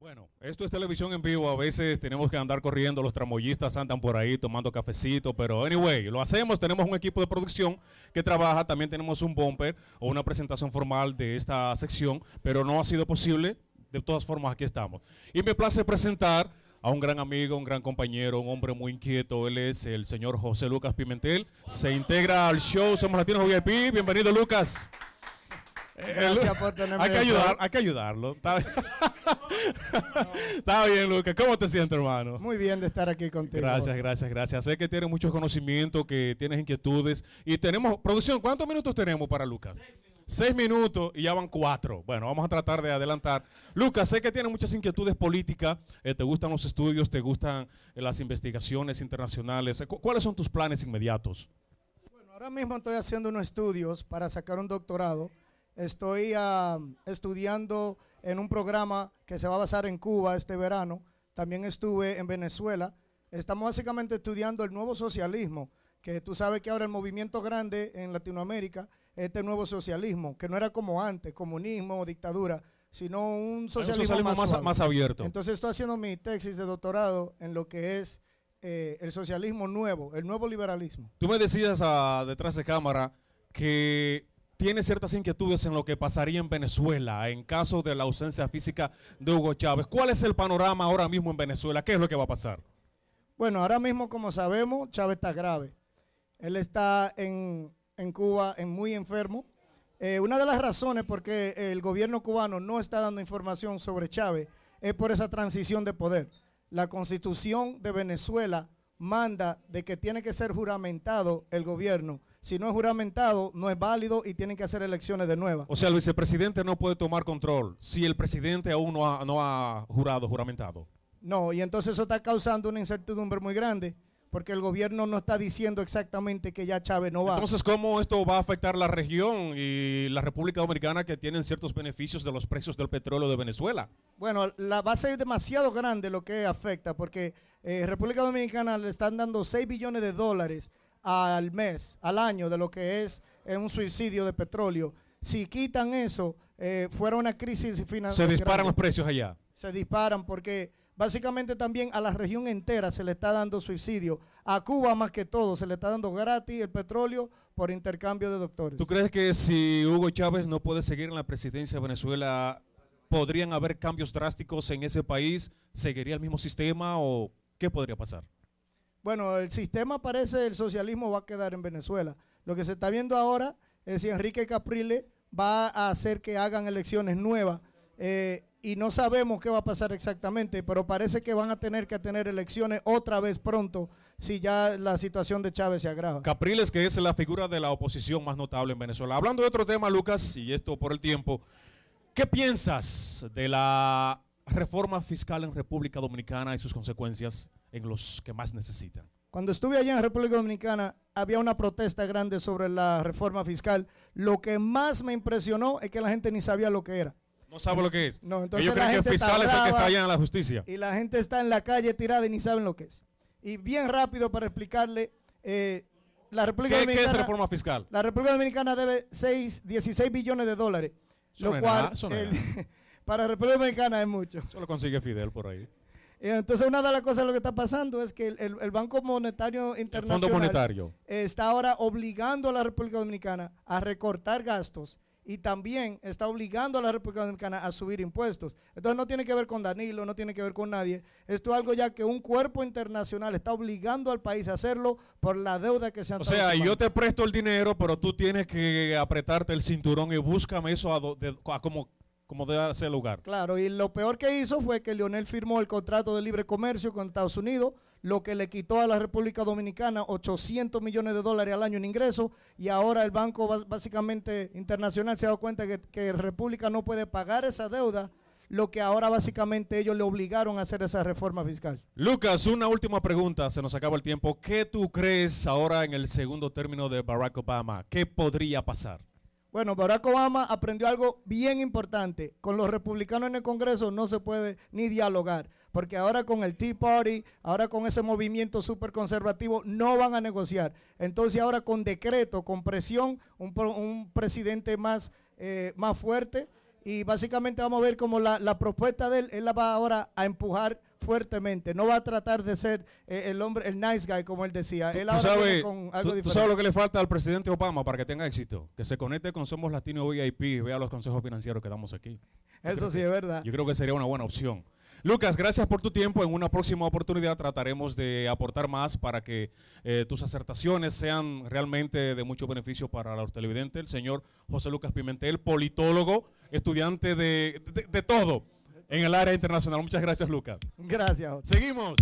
Bueno, esto es televisión en vivo. A veces tenemos que andar corriendo, los tramoyistas andan por ahí tomando cafecito, pero anyway, lo hacemos. Tenemos un equipo de producción que trabaja, también tenemos un bumper o una presentación formal de esta sección, pero no ha sido posible. De todas formas, aquí estamos. Y me place presentar a un gran amigo, un gran compañero, un hombre muy inquieto. Él es el señor José Lucas Pimentel. Se integra al show Somos Latinos VIP. Bienvenido, Lucas. Gracias Hay que, ayudar, hay que ayudarlo. Está bien. Lucas. ¿Cómo te sientes, hermano? Muy bien de estar aquí contigo. Gracias, gracias, gracias. Sé que tienes muchos conocimiento que tienes inquietudes. Y tenemos, producción, ¿cuántos minutos tenemos para Lucas? seis minutos y ya van cuatro. Bueno, vamos a tratar de adelantar. Lucas, sé que tienes muchas inquietudes políticas, eh, te gustan los estudios, te gustan eh, las investigaciones internacionales. ¿Cuáles son tus planes inmediatos? Bueno, ahora mismo estoy haciendo unos estudios para sacar un doctorado Estoy ah, estudiando en un programa que se va a basar en Cuba este verano. También estuve en Venezuela. Estamos básicamente estudiando el nuevo socialismo, que tú sabes que ahora el movimiento grande en Latinoamérica es este nuevo socialismo, que no era como antes, comunismo, o dictadura, sino un socialismo, más, abierto. Entonces estoy haciendo mi tesis de doctorado en lo que es eh, el socialismo nuevo, el nuevo liberalismo. Tú me decías ah, detrás de cámara que tiene ciertas inquietudes en lo que pasaría en Venezuela en caso de la ausencia física de Hugo Chávez. ¿Cuál es el panorama ahora mismo en Venezuela? ¿Qué es lo que va a pasar? Bueno, ahora mismo, como sabemos, Chávez está grave. Él está en, Cuba en muy enfermo. Eh, una de las razones por qué el gobierno cubano no está dando información sobre Chávez es por esa transición de poder. La constitución de Venezuela manda de que tiene que ser juramentado el gobierno si no es juramentado, no es válido y tienen que hacer elecciones de nueva. O sea, el vicepresidente no puede tomar control si el presidente aún no ha, jurado, juramentado. No, y entonces eso está causando una incertidumbre muy grande porque el gobierno no está diciendo exactamente que ya Chávez no va. Entonces, ¿cómo esto va a afectar la región y la República Dominicana que tienen ciertos beneficios de los precios del petróleo de Venezuela? Bueno, la, va a ser demasiado grande lo que afecta, porque eh, República Dominicana le están dando 6 billones de dólares al mes, al año, de lo que es eh, un suicidio de petróleo. Si quitan eso, eh, fuera una crisis financiera. Se disparan los precios allá. Se disparan porque básicamente también a la región entera se le está dando suicidio. A Cuba más que todo se le está dando gratis el petróleo por intercambio de doctores. ¿Tú crees que si Hugo Chávez no puede seguir en la presidencia de Venezuela, podrían haber cambios drásticos en ese país? ¿Seguiría el mismo sistema o qué podría pasar? bueno, el sistema parece, el socialismo va a quedar en Venezuela. Lo que se está viendo ahora es si Enrique Capriles va a hacer que hagan elecciones nuevas. Eh, y no sabemos qué va a pasar exactamente, pero parece que van a tener que tener elecciones otra vez pronto si ya la situación de Chávez se agrava. Capriles, que es la figura de la oposición más notable en Venezuela. Hablando de otro tema, Lucas, y esto por el tiempo, ¿qué piensas de la reforma fiscal en República Dominicana y sus consecuencias? en los que más necesitan. Cuando estuve allá en República Dominicana, había una protesta grande sobre la reforma fiscal. Lo que más me impresionó es que la gente ni sabía lo que era. No sabe lo que es. No, entonces la fiscal es el que la justicia. Y la gente está en la calle tirada y ni saben lo que es. Y bien rápido para explicarle, eh, la República Dominicana. es reforma fiscal? La República Dominicana debe 16 billones de dólares. lo cual, para República Dominicana es mucho. Eso lo consigue Fidel por ahí. Entonces, una de las cosas lo que está pasando es que el, Banco Monetario Internacional está ahora obligando a la República Dominicana a recortar gastos y también está obligando a la República Dominicana a subir impuestos. Entonces, no tiene que ver con Danilo, no tiene que ver con nadie. Esto es algo ya que un cuerpo internacional está obligando al país a hacerlo por la deuda que se han O sea, yo te presto el dinero, pero tú tienes que apretarte el cinturón y búscame eso a como como debe ser lugar. Claro, y lo peor que hizo fue que Lionel firmó el contrato de libre comercio con Estados Unidos, lo que le quitó a la República Dominicana 800 millones de dólares al año en ingresos, y ahora el Banco básicamente internacional se ha dado cuenta que, la República no puede pagar esa deuda lo que ahora básicamente ellos le obligaron a hacer esa reforma fiscal. Lucas, una última pregunta, se nos acaba el tiempo. ¿Qué tú crees ahora en el segundo término de Barack Obama? ¿Qué podría pasar? Bueno, Barack Obama aprendió algo bien importante. Con los republicanos en el Congreso no se puede ni dialogar, porque ahora con el Tea Party, ahora con ese movimiento súper conservativo, no van a negociar. Entonces ahora con decreto, con presión, un, presidente más, eh, más fuerte. Y básicamente vamos a ver cómo la, la propuesta de él, él la va ahora a empujar fuertemente. No va a tratar de ser eh, el hombre, el nice guy, como él decía. Él tú, con algo tú, tú sabes lo que le falta al presidente Obama para que tenga éxito. Que se conecte con Somos Latinos VIP vea los consejos financieros que damos aquí. Eso sí es verdad. Yo creo que sería una buena opción. Lucas, gracias por tu tiempo. En una próxima oportunidad trataremos de aportar más para que eh, tus acertaciones sean realmente de mucho beneficio para los televidentes. El señor José Lucas Pimentel, politólogo, estudiante de, de todo en el área internacional. Muchas gracias, Lucas. Gracias. Seguimos.